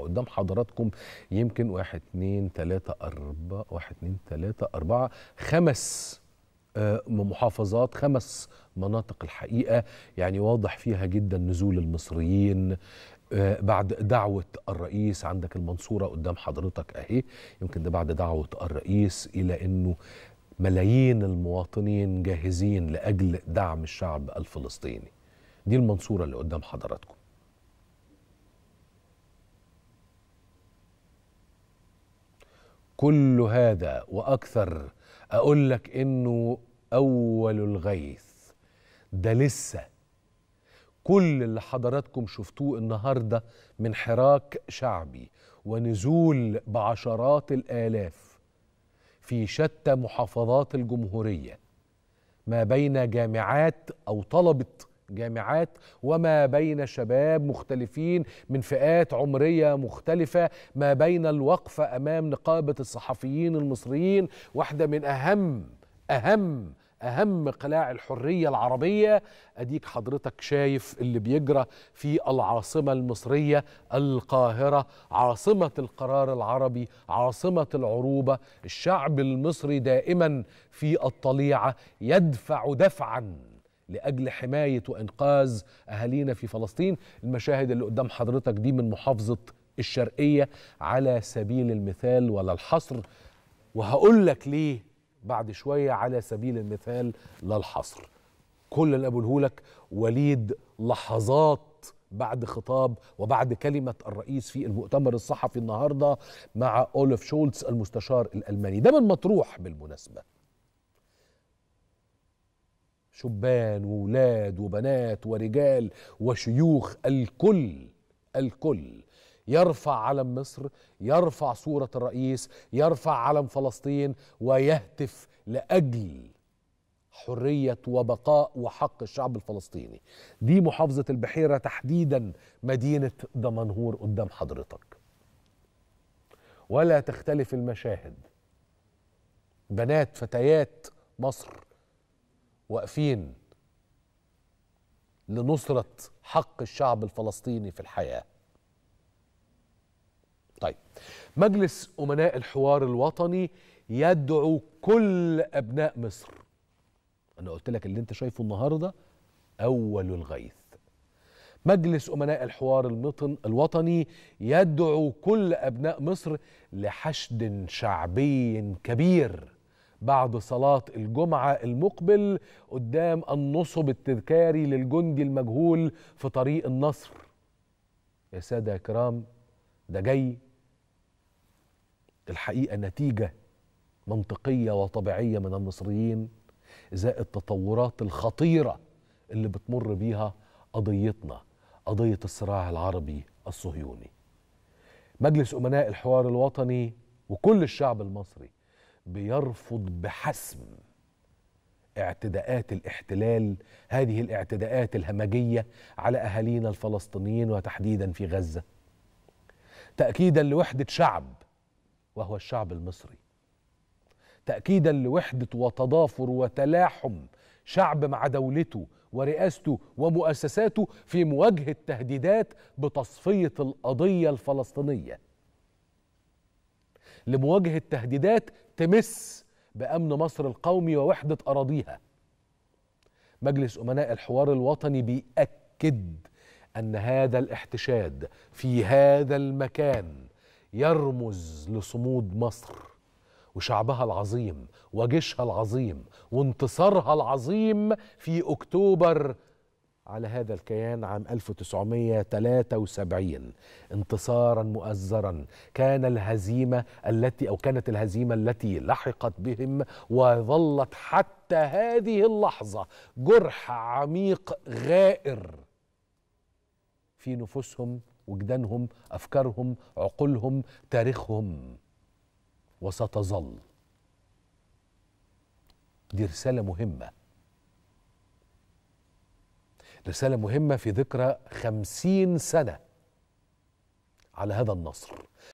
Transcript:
قدام حضراتكم يمكن واحد اتنين تلاتة أربعة واحد اتنين تلاتة أربعة خمس آه، محافظات خمس مناطق الحقيقة يعني واضح فيها جدا نزول المصريين آه، بعد دعوة الرئيس عندك المنصورة قدام حضرتك أهي يمكن ده بعد دعوة الرئيس إلى أنه ملايين المواطنين جاهزين لأجل دعم الشعب الفلسطيني دي المنصورة اللي قدام حضراتكم كل هذا واكثر اقول لك انه اول الغيث ده لسه كل اللي حضراتكم شفتوه النهارده من حراك شعبي ونزول بعشرات الالاف في شتى محافظات الجمهوريه ما بين جامعات او طلبه جامعات وما بين شباب مختلفين من فئات عمريه مختلفه ما بين الوقفه امام نقابه الصحفيين المصريين واحده من اهم اهم اهم قلاع الحريه العربيه اديك حضرتك شايف اللي بيجرى في العاصمه المصريه القاهره عاصمه القرار العربي عاصمه العروبه الشعب المصري دائما في الطليعه يدفع دفعا لاجل حمايه وانقاذ اهالينا في فلسطين المشاهد اللي قدام حضرتك دي من محافظه الشرقيه على سبيل المثال ولا الحصر وهقول لك ليه بعد شويه على سبيل المثال لا الحصر كل اللي بقولهولك وليد لحظات بعد خطاب وبعد كلمة الرئيس في المؤتمر الصحفي النهاردة مع أولف شولتز المستشار الألماني ده من مطروح بالمناسبة شبان وولاد وبنات ورجال وشيوخ الكل الكل يرفع علم مصر يرفع صورة الرئيس يرفع علم فلسطين ويهتف لأجل حرية وبقاء وحق الشعب الفلسطيني دي محافظة البحيرة تحديدا مدينة دمنهور قدام حضرتك ولا تختلف المشاهد بنات فتيات مصر واقفين لنصرة حق الشعب الفلسطيني في الحياة طيب مجلس أمناء الحوار الوطني يدعو كل أبناء مصر أنا قلت لك اللي أنت شايفه النهاردة أول الغيث مجلس أمناء الحوار المطن الوطني يدعو كل أبناء مصر لحشد شعبي كبير بعد صلاة الجمعة المقبل قدام النصب التذكاري للجندي المجهول في طريق النصر يا سادة يا كرام ده جاي الحقيقة نتيجة منطقية وطبيعية من المصريين زائد التطورات الخطيرة اللي بتمر بيها قضيتنا قضية الصراع العربي الصهيوني مجلس أمناء الحوار الوطني وكل الشعب المصري بيرفض بحسم اعتداءات الاحتلال هذه الاعتداءات الهمجيه على اهالينا الفلسطينيين وتحديدا في غزه تاكيدا لوحده شعب وهو الشعب المصري تاكيدا لوحده وتضافر وتلاحم شعب مع دولته ورئاسته ومؤسساته في مواجهه تهديدات بتصفيه القضيه الفلسطينيه لمواجهة تهديدات تمس بأمن مصر القومي ووحدة أراضيها مجلس أمناء الحوار الوطني بيأكد أن هذا الاحتشاد في هذا المكان يرمز لصمود مصر وشعبها العظيم وجيشها العظيم وانتصارها العظيم في أكتوبر على هذا الكيان عام 1973 انتصارا مؤزرا كان الهزيمة التي أو كانت الهزيمة التي لحقت بهم وظلت حتى هذه اللحظة جرح عميق غائر في نفوسهم وجدانهم أفكارهم عقولهم تاريخهم وستظل دي رسالة مهمة رسالة مهمة في ذكرى خمسين سنة على هذا النصر